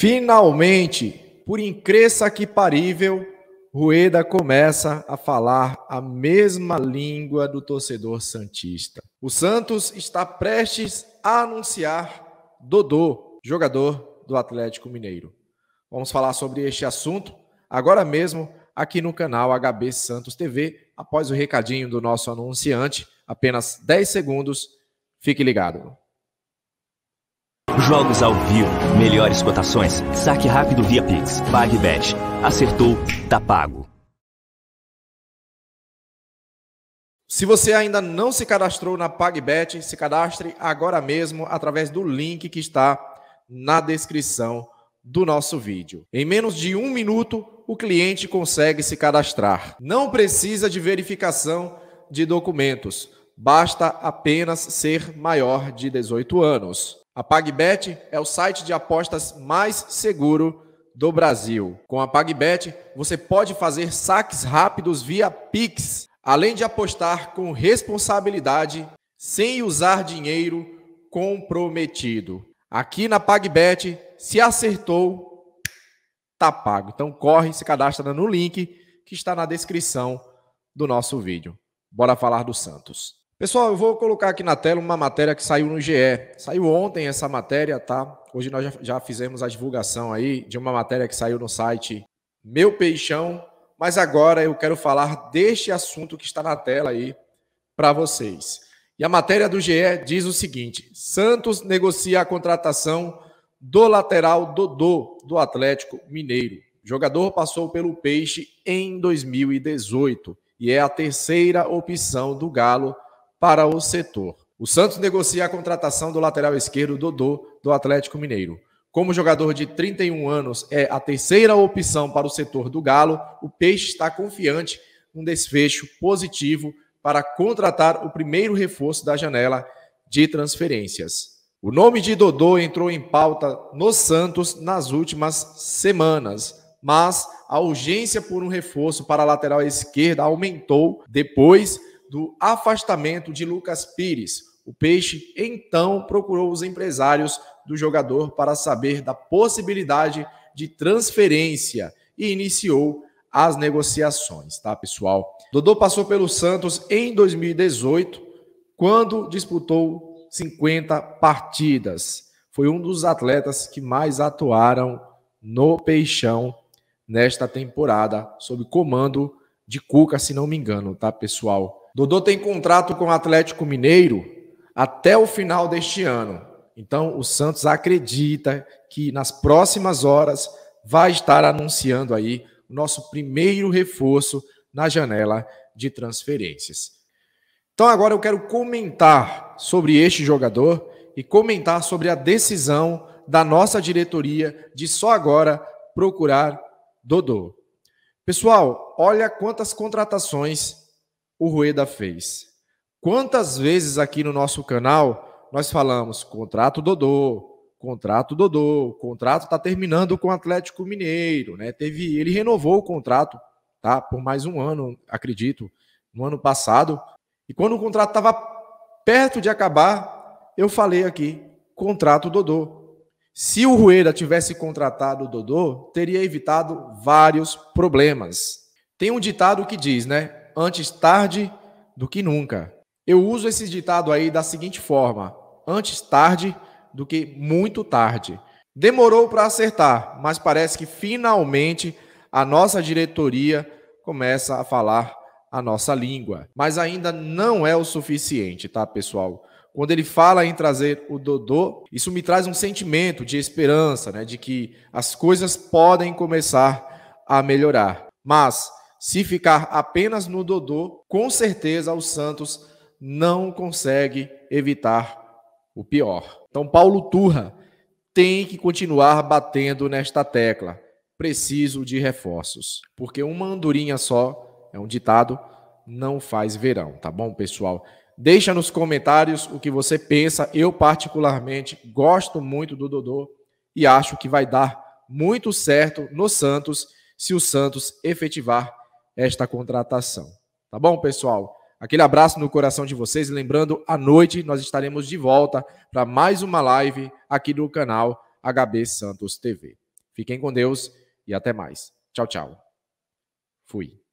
Finalmente, por incresça que parível, Rueda começa a falar a mesma língua do torcedor santista. O Santos está prestes a anunciar Dodô, jogador do Atlético Mineiro. Vamos falar sobre este assunto agora mesmo aqui no canal HB Santos TV, após o recadinho do nosso anunciante, apenas 10 segundos. Fique ligado. Jogos ao vivo, melhores cotações, saque rápido via Pix, PagBet. Acertou, tá pago. Se você ainda não se cadastrou na PagBet, se cadastre agora mesmo através do link que está na descrição do nosso vídeo. Em menos de um minuto, o cliente consegue se cadastrar. Não precisa de verificação de documentos Basta apenas ser maior de 18 anos. A PagBet é o site de apostas mais seguro do Brasil. Com a PagBet, você pode fazer saques rápidos via Pix, além de apostar com responsabilidade, sem usar dinheiro comprometido. Aqui na PagBet, se acertou, tá pago. Então corre, se cadastra no link que está na descrição do nosso vídeo. Bora falar do Santos. Pessoal, eu vou colocar aqui na tela uma matéria que saiu no GE. Saiu ontem essa matéria, tá? Hoje nós já, fizemos a divulgação aí de uma matéria que saiu no site Meu Peixão, mas agora eu quero falar deste assunto que está na tela aí para vocês. E a matéria do GE diz o seguinte: Santos negocia a contratação do lateral Dodô do Atlético Mineiro. O jogador passou pelo Peixe em 2018 e é a terceira opção do Galo para o setor. O Santos negocia a contratação do lateral esquerdo Dodô do Atlético Mineiro. Como jogador de 31 anos é a terceira opção para o setor do Galo, o Peixe está confiante num desfecho positivo para contratar o primeiro reforço da janela de transferências. O nome de Dodô entrou em pauta no Santos nas últimas semanas, mas a urgência por um reforço para a lateral esquerda aumentou depois do afastamento de Lucas Pires. O Peixe então procurou os empresários do jogador para saber da possibilidade de transferência e iniciou as negociações, tá, pessoal? Dodô passou pelo Santos em 2018, quando disputou 50 partidas. Foi um dos atletas que mais atuaram no Peixão nesta temporada, sob comando de Cuca, se não me engano, tá, pessoal? Dodô tem contrato com o Atlético Mineiro até o final deste ano. Então, o Santos acredita que nas próximas horas vai estar anunciando aí o nosso primeiro reforço na janela de transferências. Então, agora eu quero comentar sobre este jogador e comentar sobre a decisão da nossa diretoria de só agora procurar Dodô. Pessoal, olha quantas contratações o Rueda fez. Quantas vezes aqui no nosso canal nós falamos contrato Dodô, contrato Dodô, contrato está terminando com o Atlético Mineiro, né? Teve, ele renovou o contrato, tá? Por mais um ano, acredito, no ano passado. E quando o contrato estava perto de acabar, eu falei aqui, contrato Dodô, se o Rueda tivesse contratado o Dodô, teria evitado vários problemas. Tem um ditado que diz, né? antes tarde do que nunca. Eu uso esse ditado aí da seguinte forma: antes tarde do que muito tarde. Demorou para acertar, mas parece que finalmente a nossa diretoria começa a falar a nossa língua. Mas ainda não é o suficiente, tá, pessoal? Quando ele fala em trazer o Dodô, isso me traz um sentimento de esperança, né, de que as coisas podem começar a melhorar. Mas se ficar apenas no Dodô, com certeza o Santos não consegue evitar o pior. Então, Paulo Turra tem que continuar batendo nesta tecla. Preciso de reforços. Porque uma andorinha só, é um ditado, não faz verão, tá bom, pessoal? Deixa nos comentários o que você pensa. Eu, particularmente, gosto muito do Dodô e acho que vai dar muito certo no Santos se o Santos efetivar esta contratação. Tá bom, pessoal? Aquele abraço no coração de vocês. Lembrando, à noite nós estaremos de volta para mais uma live aqui do canal HB Santos TV. Fiquem com Deus e até mais. Tchau, tchau. Fui.